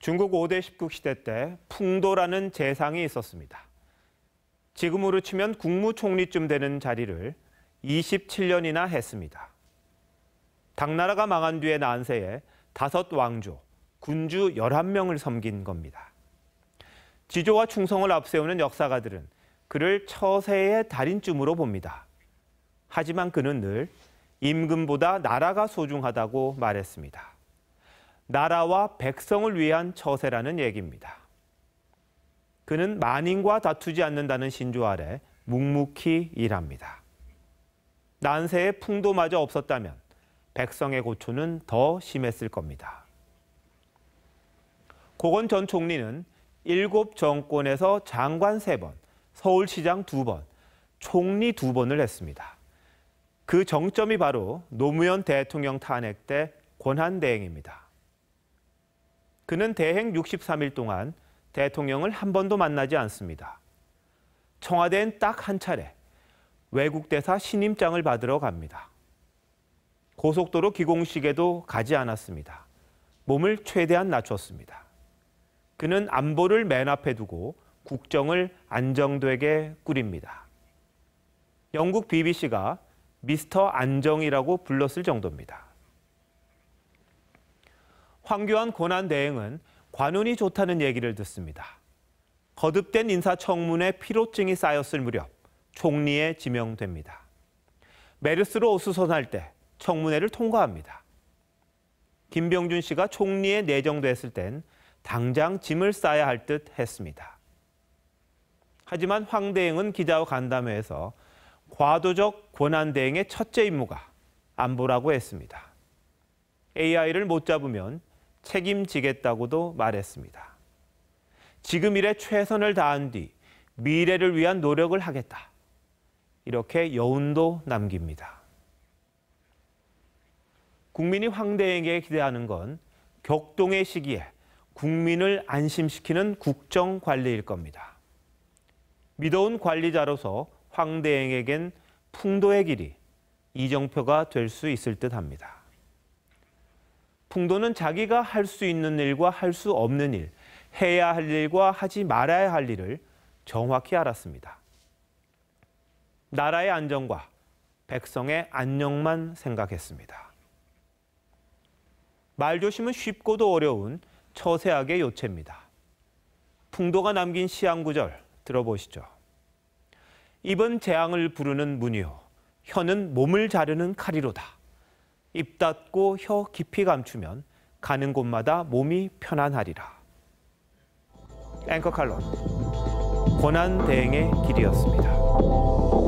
중국 5대 19 시대 때 풍도라는 재상이 있었습니다. 지금으로 치면 국무총리쯤 되는 자리를 27년이나 했습니다. 당나라가 망한 뒤에 난세에 다섯 왕조, 군주 11명을 섬긴 겁니다. 지조와 충성을 앞세우는 역사가들은 그를 처세의 달인쯤으로 봅니다. 하지만 그는 늘 임금보다 나라가 소중하다고 말했습니다. 나라와 백성을 위한 처세라는 얘기입니다. 그는 만인과 다투지 않는다는 신조 아래 묵묵히 일합니다. 난세에 풍도마저 없었다면 백성의 고초는 더 심했을 겁니다. 고건 전 총리는 일곱 정권에서 장관 세번 서울시장 두번 총리 두번을 했습니다. 그 정점이 바로 노무현 대통령 탄핵 때 권한대행입니다. 그는 대행 63일 동안 대통령을 한 번도 만나지 않습니다. 청와대엔 딱 한 차례 외국 대사 신임장을 받으러 갑니다. 고속도로 기공식에도 가지 않았습니다. 몸을 최대한 낮췄습니다. 그는 안보를 맨 앞에 두고 국정을 안정되게 꾸립니다. 영국 BBC가 미스터 안정이라고 불렀을 정도입니다. 황교안 권한대행은 관운이 좋다는 얘기를 듣습니다. 거듭된 인사청문회 피로증이 쌓였을 무렵 총리에 지명됩니다. 메르스로 어수선할 때 청문회를 통과합니다. 김병준 씨가 총리에 내정됐을 땐 당장 짐을 싸야 할 듯 했습니다. 하지만 황 대행은 기자와 간담회에서 과도적 권한 대행의 첫째 임무가 안보라고 했습니다. AI를 못 잡으면 책임지겠다고도 말했습니다. 지금 일에 최선을 다한 뒤 미래를 위한 노력을 하겠다. 이렇게 여운도 남깁니다. 국민이 황대에게 기대하는 건 격동의 시기에 국민을 안심시키는 국정 관리일 겁니다. 믿어온 관리자로서 황대행에겐 풍도의 길이 이정표가 될 수 있을 듯 합니다. 풍도는 자기가 할 수 있는 일과 할 수 없는 일, 해야 할 일과 하지 말아야 할 일을 정확히 알았습니다. 나라의 안정과 백성의 안녕만 생각했습니다. 말조심은 쉽고도 어려운 처세학의 요체입니다. 풍도가 남긴 시향구절 들어보시죠. 입은 재앙을 부르는 문이요. 혀는 몸을 자르는 칼이로다. 입 닫고 혀 깊이 감추면 가는 곳마다 몸이 편안하리라. 앵커 칼럼 권한 대행의 길이었습니다.